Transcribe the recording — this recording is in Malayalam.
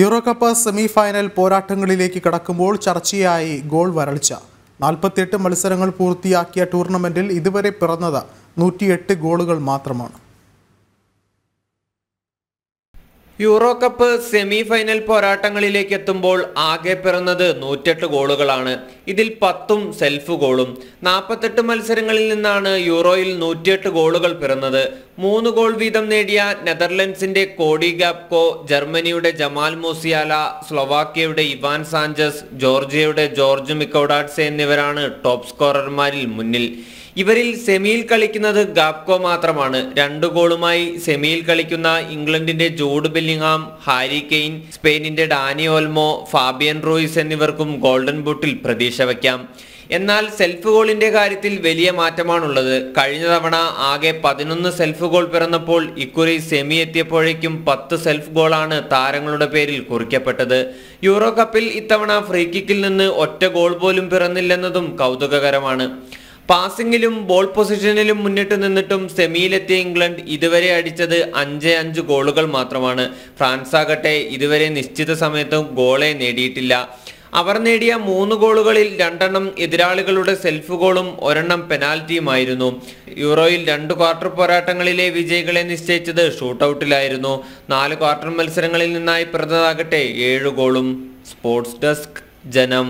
യൂറോ കപ്പ് സെമി ഫൈനൽ പോരാട്ടങ്ങളിലേക്ക് കടക്കുമ്പോൾ ചർച്ചയായി ഗോൾ വരൾച്ച നാൽപ്പത്തിയെട്ട് മത്സരങ്ങൾ പൂർത്തിയാക്കിയ ടൂർണമെന്റിൽ ഇതുവരെ പിറന്നത് നൂറ്റിയെട്ട് ഗോളുകൾ മാത്രമാണ് യൂറോ കപ്പ് സെമി ഫൈനൽ പോരാട്ടങ്ങളിലേക്ക് എത്തുമ്പോൾ ആകെ പിറന്നത് നൂറ്റെട്ട് ഗോളുകളാണ് ഇതിൽ പത്തും സെൽഫ് ഗോളും നാൽപ്പത്തെട്ട് മത്സരങ്ങളിൽ നിന്നാണ് യൂറോയിൽ നൂറ്റിയെട്ട് ഗോളുകൾ പിറന്നത് മൂന്ന് ഗോൾ വീതം നേടിയ നെതർലൻഡ്സിന്റെ കോഡി ഗാപ്കോ ജർമ്മനിയുടെ ജമാൽ മൂസിയാല സ്ലൊവാക്യയുടെ ഇവാൻ സാഞ്ചസ് ജോർജിയയുടെ ജോർജ് മിക്കോഡാഡ്സെ എന്നിവരാണ് ടോപ് സ്കോറർമാരിൽ മുന്നിൽ ഇവരിൽ സെമിയിൽ കളിക്കുന്നത് ഗാപ്കോ മാത്രമാണ് രണ്ട് ഗോളുമായി സെമിയിൽ കളിക്കുന്ന ഇംഗ്ലണ്ടിന്റെ ജോഡ് ബെല്ലിംഗ്ഹാം ഹാരി കെയ്ൻ സ്പെയിനിന്റെ ഡാനി ഓൽമോ ഫാബിയൻ റോയിസ് എന്നിവർക്കും ഗോൾഡൻ ബൂട്ടിൽ പ്രതീക്ഷ വയ്ക്കാം എന്നാൽ സെൽഫ് ഗോളിന്റെ കാര്യത്തിൽ വലിയ മാറ്റമാണുള്ളത് കഴിഞ്ഞ തവണ ആകെ പതിനൊന്ന് സെൽഫ് ഗോൾ പിറന്നപ്പോൾ ഇക്കുറി സെമി എത്തിയപ്പോഴേക്കും പത്ത് സെൽഫ് ഗോളാണ് താരങ്ങളുടെ പേരിൽ കുറിക്കപ്പെട്ടത് യൂറോ കപ്പിൽ ഇത്തവണ ഫ്രീ കിക്കിൽ നിന്ന് ഒറ്റ ഗോൾ പോലും പിറന്നില്ലെന്നതും കൗതുകകരമാണ് പാസിംഗിലും ബോൾ പൊസിഷനിലും മുന്നിട്ട് നിന്നിട്ടും സെമിയിലെത്തിയ ഇംഗ്ലണ്ട് ഇതുവരെ അടിച്ചത് അഞ്ച് അഞ്ച് ഗോളുകൾ മാത്രമാണ് ഫ്രാൻസ് ആകട്ടെ ഇതുവരെ നിശ്ചിത സമയത്തും ഗോളെ നേടിയിട്ടില്ല അവർ നേടിയ മൂന്ന് ഗോളുകളിൽ രണ്ടെണ്ണം എതിരാളികളുടെ സെൽഫ് ഗോളും ഒരെണ്ണം പെനാൽറ്റിയുമായിരുന്നു യൂറോയിൽ രണ്ട് ക്വാർട്ടർ പോരാട്ടങ്ങളിലെ വിജയികളെ നിശ്ചയിച്ചത് ഷൂട്ടൌട്ടിലായിരുന്നു നാല് ക്വാർട്ടർ മത്സരങ്ങളിൽ നിന്നായി പിറന്നതാകട്ടെ ഏഴ് ഗോളും സ്പോർട്സ് ഡെസ്ക് ജനം